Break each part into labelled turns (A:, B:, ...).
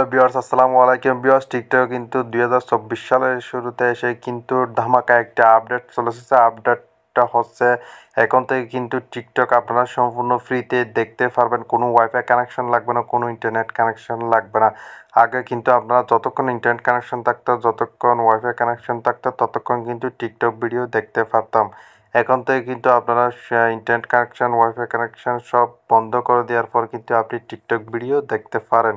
A: hello বিয়ার্স আসসালামু আলাইকুম বিয়ার্স TikTok কিন্তু দুই সালের শুরুতে এসে কিন্তু ধামাকা একটা আপডেট চলে এসেছে আপডেটটা হচ্ছে এখন থেকে কিন্তু টিকটক আপনারা সম্পূর্ণ ফ্রিতে দেখতে পারবেন কোনো ওয়াইফাই কানেকশন লাগবে না কোনো ইন্টারনেট কানেকশন লাগবে না আগে কিন্তু আপনারা যতক্ষণ ইন্টারনেট কানেকশন থাকতো যতক্ষণ ওয়াইফাই কানেকশন থাকতো ততক্ষণ কিন্তু টিকটক ভিডিও দেখতে পারতাম এখন থেকে কিন্তু আপনারা ইন্টারনেট কানেকশন ওয়াইফাই কানেকশন সব বন্ধ করে দেওয়ার পর কিন্তু আপনি টিকটক ভিডিও দেখতে পারেন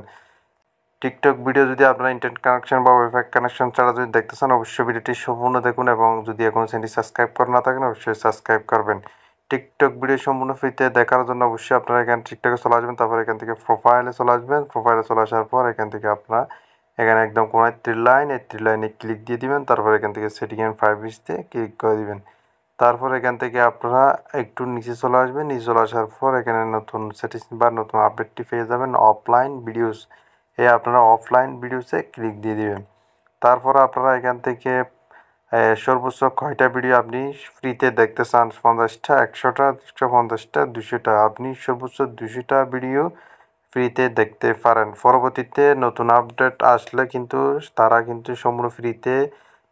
A: টিকটক ভিডিও যদি আপনারা ইন্টারনেট কানেকশন বা ওয়েবসাইট কানেকশন ছাড়া যদি দেখতে চান অবশ্যই ভিডিওটি সম্পূর্ণ দেখুন এবং যদি এখনও চ্যানেলটি সাবস্ক্রাইব করে না থাকেন অবশ্যই সাবস্ক্রাইব করবেন টিকটক ভিডিও সম্পূর্ণ ফ্রিতে দেখার জন্য অবশ্যই আপনারা এখানে টিকটকে চলে আসবেন তারপর এখান থেকে প্রোফাইলে চলে আসবেন প্রোফাইলে চলে আসার পর এখান থেকে আপনারা এখানে একদম কোনো ত্রি লাইন এই ত্রি লাইনে ক্লিক দিয়ে দিবেন তারপর এখান থেকে সেটিং অ্যান্ড প্রাইভেসিতে ক্লিক করে দিবেন তারপর এখান থেকে আপনারা একটু নিচে চলে আসবেন নিচে চলে আসার পর এখানে নতুন সেটিং বা নতুন আপডেটটি পেয়ে যাবেন অফলাইন ভিডিওস এ আপনারা অফলাইন ভিডিওসে ক্লিক দিয়ে দেবেন তারপর আপনারা এখান থেকে সর্বোচ্চ কয়টা ভিডিও আপনি ফ্রিতে দেখতে চান পঞ্চাশটা একশোটা একশো পঞ্চাশটা দুশোটা আপনি সর্বোচ্চ দুশোটা ভিডিও ফ্রিতে দেখতে পারেন পরবর্তীতে নতুন আপডেট আসলে কিন্তু তারা কিন্তু সমূহ ফ্রিতে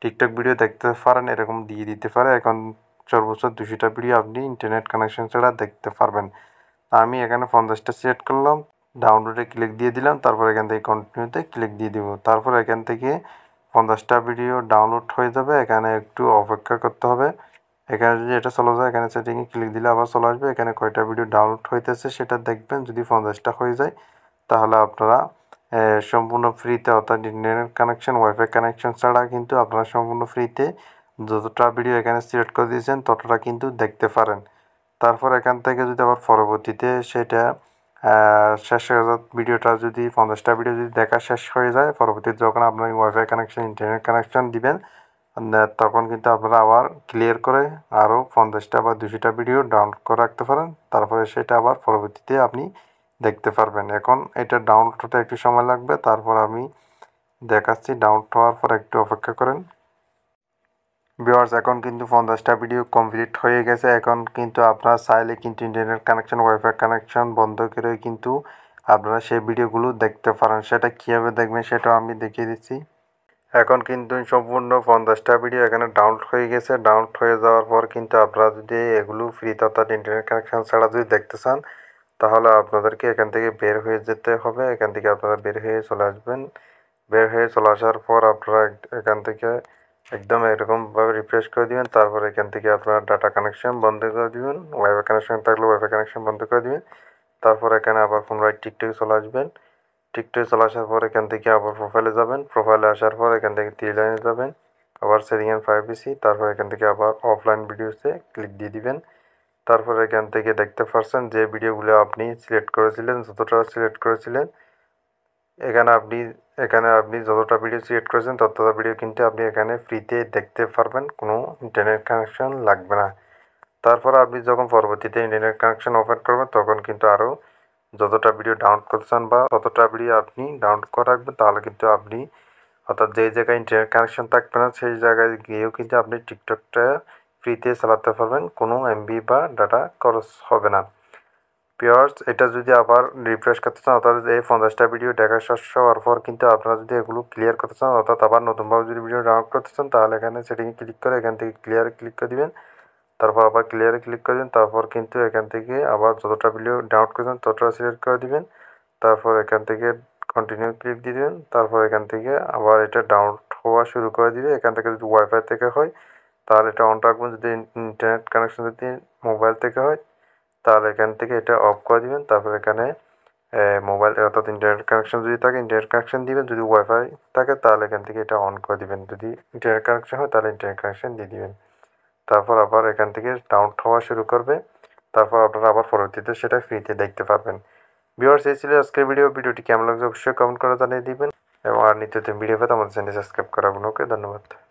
A: টিকটক ভিডিও দেখতে পারেন এরকম দিয়ে দিতে পারে এখন সর্বোচ্চ দুশোটা ভিডিও আপনি ইন্টারনেট কানেকশন ছাড়া দেখতে পারবেন আমি এখানে পঞ্চাশটা সিলেক্ট করলাম ডাউনলোডে ক্লিক দিয়ে দিলাম তারপর এখান থেকে কন্টিনিউতে ক্লিক দিয়ে দিব তারপর এখান থেকে পঞ্চাশটা ভিডিও ডাউনলোড হয়ে যাবে এখানে একটু অপেক্ষা করতে হবে এখানে যদি এটা চলে যায় এখানে সেটিংয়ে ক্লিক দিলে আবার চলে আসবে এখানে কয়টা ভিডিও ডাউনলোড হইতেছে সেটা দেখবেন যদি পঞ্চাশটা হয়ে যায় তাহলে আপনারা সম্পূর্ণ ফ্রিতে অর্থাৎ ইন্টারনেট কানেকশন ওয়াইফাই কানেকশন ছাড়া কিন্তু আপনারা সম্পূর্ণ ফ্রিতে যতটা ভিডিও এখানে সিলেক্ট করে দিয়েছেন ততটা কিন্তু দেখতে পারেন তারপর এখান থেকে যদি আবার পরবর্তীতে সেটা শেষ হয়ে যাওয়ার ভিডিওটা যদি পঞ্চাশটা ভিডিও যদি দেখা শেষ হয়ে যায় পরবর্তীতে যখন আপনি ওয়াইফাই কানেকশন ইন্টারনেট কানেকশন দিবেন তখন কিন্তু আপনারা আবার ক্লিয়ার করে আরও পঞ্চাশটা বা দুশোটা ভিডিও ডাউনলোড করে রাখতে পারেন তারপরে সেটা আবার পরবর্তীতে আপনি দেখতে পারবেন এখন এটা ডাউনলোড হতে একটু সময় লাগবে তারপর আমি দেখাচ্ছি ডাউনলোড হওয়ার পর একটু অপেক্ষা করেন ভিওয়ার্স এখন কিন্তু পঞ্চাশটা ভিডিও কমপ্লিট হয়ে গেছে এখন কিন্তু আপনারা চাইলে কিন্তু ইন্টারনেট কানেকশন ওয়াইফাই কানেকশন বন্ধ করে কিন্তু আপনারা সেই ভিডিওগুলো দেখতে পারেন সেটা কীভাবে দেখবেন সেটাও আমি দেখিয়ে দিচ্ছি এখন কিন্তু সম্পূর্ণ পঞ্চাশটা ভিডিও এখানে ডাউনলোড হয়ে গেছে ডাউনলোড হয়ে যাওয়ার পর কিন্তু আপনারা যদি এগুলো ফ্রি অর্থাৎ ইন্টারনেট কানেকশন ছাড়া যদি দেখতে চান তাহলে আপনাদেরকে এখান থেকে বের হয়ে যেতে হবে এখান থেকে আপনারা বের হয়ে চলে আসবেন বের হয়ে চলে আসার পর আপনারা এখান থেকে একদম এরকমভাবে রিফ্রেশ করে দিবেন তারপর এখান থেকে আপনার ডাটা কানেকশন বন্ধ করে দিবেন ওয়াইফাই কানেকশন থাকলে ওয়াইফাই কানেকশন বন্ধ করে দিবেন তারপর এখানে আবার পুনরায় টিকটকে চলে আসবেন টিকটকে চলে আসার পর এখান থেকে আবার প্রোফাইলে যাবেন প্রোফাইলে আসার পর এখান থেকে থ্রি লাইনে যাবেন আবার সেটিং অ্যান্ড প্রাইভেসি তারপর এখান থেকে আবার অফলাইন ভিডিওসে ক্লিক দিয়ে দিবেন তারপর এখান থেকে দেখতে পারছেন যে ভিডিওগুলো আপনি সিলেক্ট করেছিলেন যতটা সিলেক্ট করেছিলেন এখানে আপনি এখানে আপনি যতটা ভিডিও সিলেক্ট করেছেন ততটা ভিডিও কিন্তু আপনি এখানে ফ্রিতে দেখতে পারবেন কোনো ইন্টারনেট কানেকশন লাগবে না তারপর আপনি যখন পরবর্তীতে ইন্টারনেট কানেকশন ওপেন করবেন তখন কিন্তু আরও যতটা ভিডিও ডাউনলোড করছেন বা ততটা ভিডিও আপনি ডাউনলোড করে রাখবেন তাহলে কিন্তু আপনি অর্থাৎ যেই জায়গায় ইন্টারনেট কানেকশন থাকবে না সেই জায়গায় গিয়েও কিন্তু আপনি টিকটকটা ফ্রিতে চালাতে পারবেন কোনো এমবি বা ডাটা খরচ হবে না পিওর্স এটা যদি আবার রিফ্রেশ করতে চান অর্থাৎ এই পঞ্চাশটা ভিডিও দেখা শেষ হওয়ার পর কিন্তু আপনারা যদি এগুলো ক্লিয়ার করতে চান অর্থাৎ আবার নতুনভাবে যদি ভিডিও ডাউনলোড করতে চান তাহলে এখানে সেটিংয়ে ক্লিক করে এখান থেকে ক্লিয়ারে ক্লিক করে দিবেন তারপর আবার ক্লিয়ারে ক্লিক করে দেবেন তারপর কিন্তু এখান থেকে আবার যতটা ভিডিও ডাউনলোড করেছেন ততটা সিলেক্ট করে দিবেন তারপর এখান থেকে কন্টিনিউ ক্লিক দিয়ে দিবেন তারপর এখান থেকে আবার এটা ডাউনলোড হওয়া শুরু করে দিবে এখান থেকে যদি ওয়াইফাই থেকে হয় তাহলে এটা অন রাখবেন যদি ইন্টারনেট কানেকশন যদি মোবাইল থেকে হয় তাহলে এখান থেকে এটা অফ করে দিবেন তারপর এখানে মোবাইল অর্থাৎ ইন্টারনেট কানেকশন যদি থাকে ইন্টারনেট কানেকশন দিবেন যদি ওয়াইফাই থাকে তাহলে এখান থেকে এটা অন করে দিবেন যদি ইন্টারনেট কানেকশন হয় তাহলে ইন্টারনেট কানেকশন দিয়ে দিবেন তারপর আবার এখান থেকে ডাউনলোড হওয়া শুরু করবে তারপর আপনারা আবার পরবর্তীতে সেটা ফ্রিতে দেখতে পারবেন ভিওয়ার্স এই ছিল আজকের ভিডিও ভিডিওটি কেমন লাগছে অবশ্যই কমেন্ট করে জানিয়ে দিবেন এবং আর নিত্যতম ভিডিও পেতে আমাদের চ্যানেল সাবস্ক্রাইব করাবেন ওকে ধন্যবাদ